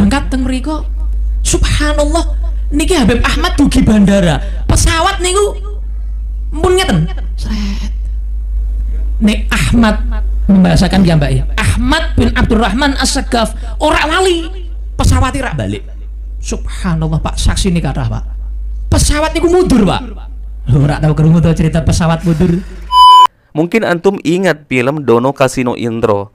berangkat teng mriko subhanallah niki Habib Ahmad dugi bandara pesawat niku mpun ngeten sret nek Ahmad membahasakan ya mbak ya. Ahmad bin Abdurrahman as sagaf orang wali pesawat tidak balik subhanallah pak saksi nih kata pak pesawat niku mundur pak lu rak tau kerungu tuh cerita pesawat mundur mungkin antum ingat film Dono Casino Intro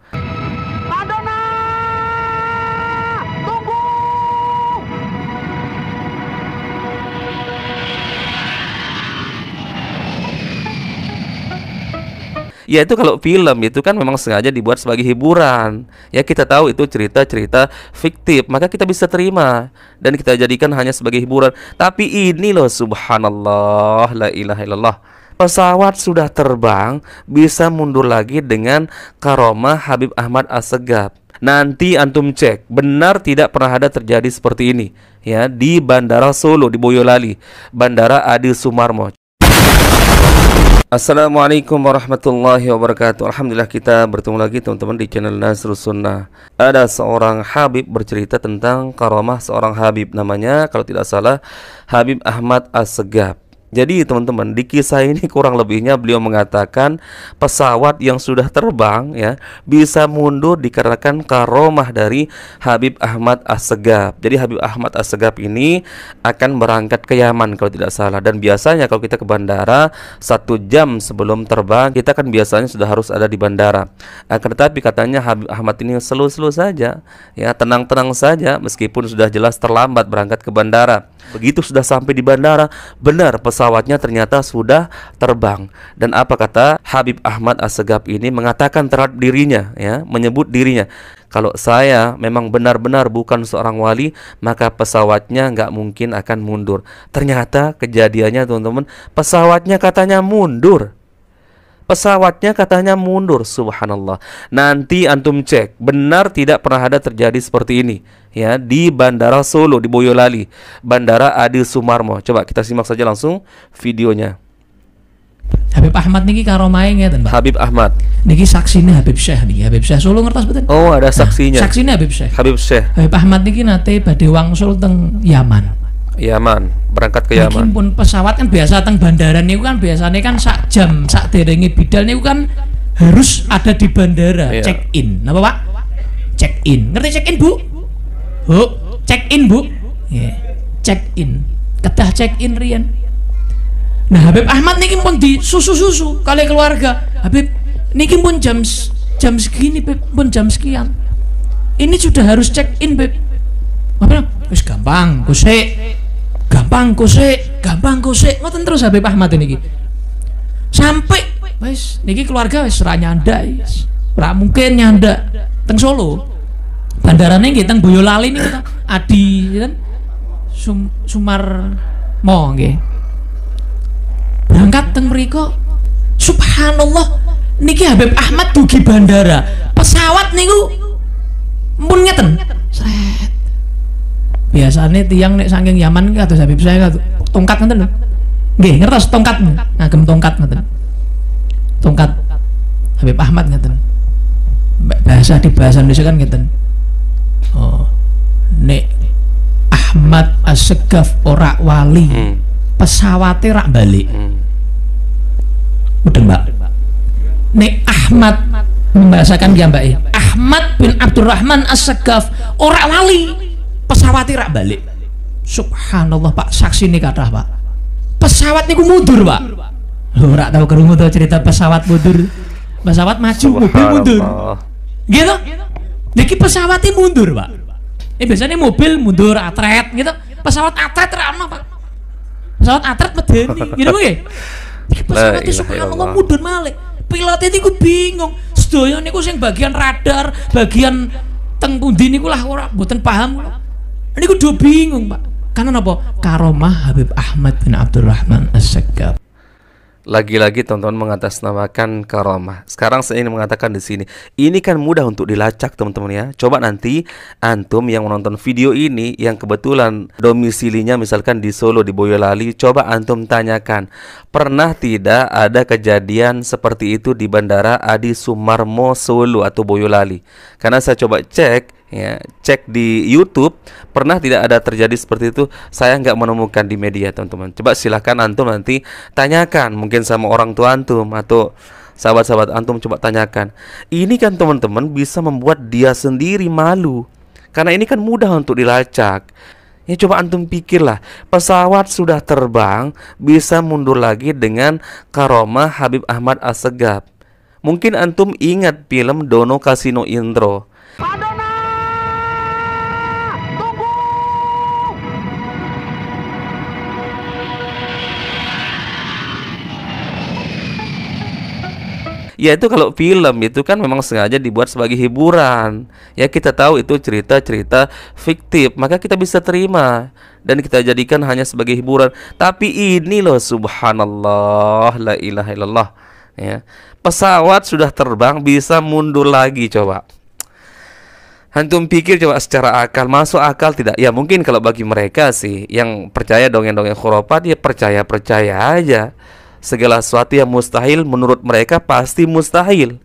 ya itu kalau film itu kan memang sengaja dibuat sebagai hiburan ya kita tahu itu cerita-cerita fiktif maka kita bisa terima dan kita jadikan hanya sebagai hiburan tapi ini loh subhanallah la ilaha illallah pesawat sudah terbang bisa mundur lagi dengan karoma Habib Ahmad Assegaf Nanti antum cek, benar tidak pernah ada terjadi seperti ini ya di Bandara Solo di Boyolali, Bandara Adi Sumarmo. Assalamualaikum warahmatullahi wabarakatuh Alhamdulillah kita bertemu lagi teman-teman di channel Nasrul Sunnah Ada seorang Habib bercerita tentang karomah seorang Habib Namanya kalau tidak salah Habib Ahmad Assegab jadi teman-teman di kisah ini kurang lebihnya beliau mengatakan pesawat yang sudah terbang ya bisa mundur dikarenakan karomah dari Habib Ahmad Assegaf. Jadi Habib Ahmad Assegaf ini akan berangkat ke Yaman kalau tidak salah dan biasanya kalau kita ke bandara satu jam sebelum terbang kita kan biasanya sudah harus ada di bandara. Akan tetapi katanya Habib Ahmad ini selu-selu saja ya tenang-tenang saja meskipun sudah jelas terlambat berangkat ke bandara. Begitu sudah sampai di bandara, benar pesawatnya ternyata sudah terbang. Dan apa kata Habib Ahmad Assegaf ini mengatakan terhadap dirinya ya, menyebut dirinya kalau saya memang benar-benar bukan seorang wali, maka pesawatnya nggak mungkin akan mundur. Ternyata kejadiannya teman-teman, pesawatnya katanya mundur. Pesawatnya katanya mundur, subhanallah. Nanti antum cek, benar tidak pernah ada terjadi seperti ini ya di Bandara Solo di Boyolali, Bandara Adi Sumarmo. Coba kita simak saja langsung videonya. Habib Ahmad niki karo main ya Pak. Habib Ahmad. Niki saksine Habib Syekh niki, Habib Syekh Solo ngertos betul? Oh, ada saksinya. Nah, saksinya Habib Syekh. Habib Syekh. Habib Ahmad niki nate badhe wangsul teng Yaman. Yaman, berangkat ke Yaman. pun pesawat kan biasa teng bandara niku kan biasanya kan sak jam, sak derenge bidal niku kan harus ada di bandara iya. check in. Napa, Pak? Check in. Ngerti check in, Bu? Bu, check in, Bu. Yeah. Check in. Kedah check in rian. Nah, Habib Ahmad niki pun di susu-susu kali keluarga. Habib niki pun jam jam segini, Beb, pun jam sekian. Ini sudah harus check in, Beb. Apa? Wis gampang, kusik gampang kusik gampang kusik ngoten terus Habib Ahmad ini sampai wis niki keluarga wis ra nyandai Ora mungkin nyanda teng Solo bandarane nggih teng Boyolali niku ta Adi ya kan Sum, Sumar Mo nggih berangkat teng mriko subhanallah niki Habib Ahmad dugi bandara pesawat niku mun ngeten sret biasanya tiang nih saking Yaman tuh Habib saya gitu tongkat nanti lho. Nggih, ngertos tongkat. nih, Ngagem tongkat nanti Tongkat Habib Ahmad nanti Bahasa di bahasa Indonesia kan gitu Oh. nih Ahmad Assegaf ora wali. Hmm. pesawatnya rak balik. Hmm. Udah, Mbak. nih Ahmad membahasakan dia Mbak eh, Ahmad bin Abdurrahman Assegaf ora wali pesawat rak balik subhanallah pak saksi ini kata pak pesawat niku mundur pak lu rak tahu kerungu tuh cerita pesawat mundur pesawat maju mobil mundur gitu Niki ini mundur pak eh biasanya mobil mundur atret gitu pesawat atret ramah pak pesawat atret medeni gitu ya. Pesawat ini pesawatnya subhanallah mundur malik pilotnya gue bingung ini gue sing bagian radar bagian tengkundi ini niku lah ora mboten paham ini kudu bingung pak. Karena apa? Karomah Habib Ahmad bin Abdurrahman as lagi Lagi-lagi teman-teman mengatasnamakan karomah. Sekarang saya ingin mengatakan di sini, ini kan mudah untuk dilacak teman-teman ya. Coba nanti antum yang menonton video ini yang kebetulan domisilinya misalkan di Solo di Boyolali, coba antum tanyakan, pernah tidak ada kejadian seperti itu di Bandara Adi Sumarmo Solo atau Boyolali? Karena saya coba cek ya cek di YouTube pernah tidak ada terjadi seperti itu saya nggak menemukan di media teman-teman coba silahkan antum nanti tanyakan mungkin sama orang tua antum atau sahabat-sahabat antum coba tanyakan ini kan teman-teman bisa membuat dia sendiri malu karena ini kan mudah untuk dilacak Ya coba antum pikirlah, pesawat sudah terbang bisa mundur lagi dengan karoma Habib Ahmad Assegaf. Mungkin antum ingat film Dono Kasino Indro ya itu kalau film itu kan memang sengaja dibuat sebagai hiburan ya kita tahu itu cerita-cerita fiktif maka kita bisa terima dan kita jadikan hanya sebagai hiburan tapi ini loh subhanallah la ilaha illallah ya pesawat sudah terbang bisa mundur lagi coba Hantu pikir coba secara akal masuk akal tidak? Ya mungkin kalau bagi mereka sih yang percaya dongeng-dongeng khurafat ya percaya-percaya aja. Segala sesuatu yang mustahil menurut mereka pasti mustahil.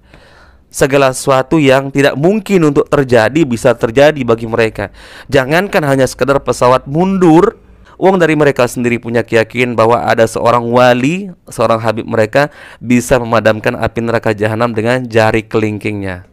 Segala sesuatu yang tidak mungkin untuk terjadi bisa terjadi bagi mereka. Jangankan hanya sekedar pesawat mundur, Uang dari mereka sendiri punya keyakinan bahwa ada seorang wali, seorang habib mereka bisa memadamkan api neraka jahanam dengan jari kelingkingnya.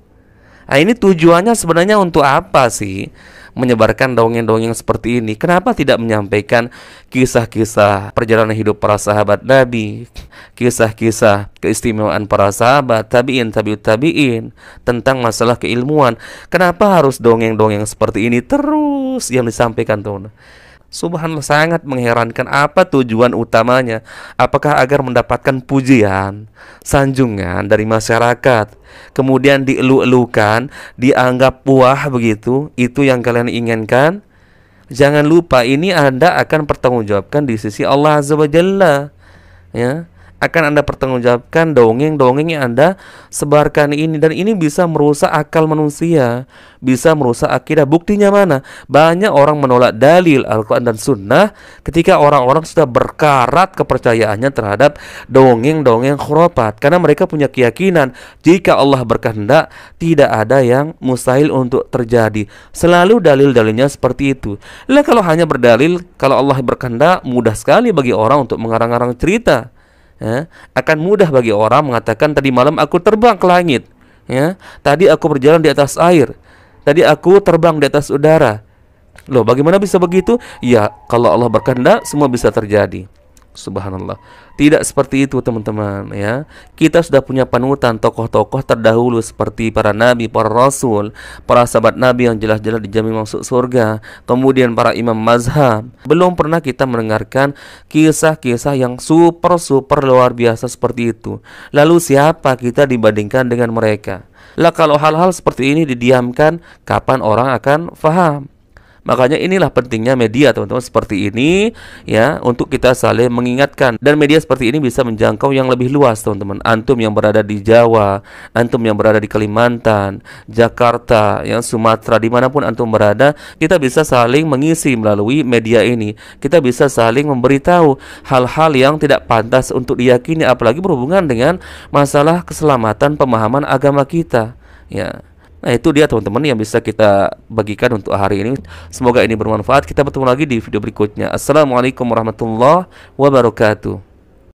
Nah, ini tujuannya sebenarnya untuk apa sih? menyebarkan dongeng-dongeng seperti ini? Kenapa tidak menyampaikan kisah-kisah perjalanan hidup para sahabat Nabi, kisah-kisah keistimewaan para sahabat, tabiin, tabiut tabiin, tentang masalah keilmuan? Kenapa harus dongeng-dongeng seperti ini terus yang disampaikan, teman? Subhanallah sangat mengherankan apa tujuan utamanya Apakah agar mendapatkan pujian, sanjungan dari masyarakat Kemudian dielu-elukan, dianggap puah begitu Itu yang kalian inginkan Jangan lupa ini Anda akan pertanggungjawabkan di sisi Allah Azza wa Jalla Ya akan Anda pertanggungjawabkan dongeng-dongeng yang Anda sebarkan ini dan ini bisa merusak akal manusia, bisa merusak akidah. Buktinya mana? Banyak orang menolak dalil Al-Qur'an dan Sunnah ketika orang-orang sudah berkarat kepercayaannya terhadap dongeng-dongeng khurafat karena mereka punya keyakinan jika Allah berkehendak tidak ada yang mustahil untuk terjadi. Selalu dalil-dalilnya seperti itu. Lah kalau hanya berdalil kalau Allah berkehendak mudah sekali bagi orang untuk mengarang-arang cerita ya, akan mudah bagi orang mengatakan tadi malam aku terbang ke langit ya tadi aku berjalan di atas air tadi aku terbang di atas udara loh bagaimana bisa begitu ya kalau Allah berkehendak semua bisa terjadi Subhanallah. Tidak seperti itu teman-teman ya. Kita sudah punya panutan tokoh-tokoh terdahulu seperti para nabi, para rasul, para sahabat nabi yang jelas-jelas dijamin masuk surga, kemudian para imam mazhab. Belum pernah kita mendengarkan kisah-kisah yang super super luar biasa seperti itu. Lalu siapa kita dibandingkan dengan mereka? Lah kalau hal-hal seperti ini didiamkan, kapan orang akan faham? Makanya inilah pentingnya media teman-teman seperti ini ya untuk kita saling mengingatkan dan media seperti ini bisa menjangkau yang lebih luas teman-teman. Antum yang berada di Jawa, antum yang berada di Kalimantan, Jakarta, yang Sumatera dimanapun antum berada, kita bisa saling mengisi melalui media ini. Kita bisa saling memberitahu hal-hal yang tidak pantas untuk diyakini apalagi berhubungan dengan masalah keselamatan pemahaman agama kita. Ya. Nah, itu dia teman-teman yang bisa kita bagikan untuk hari ini. Semoga ini bermanfaat. Kita bertemu lagi di video berikutnya. Assalamualaikum warahmatullahi wabarakatuh.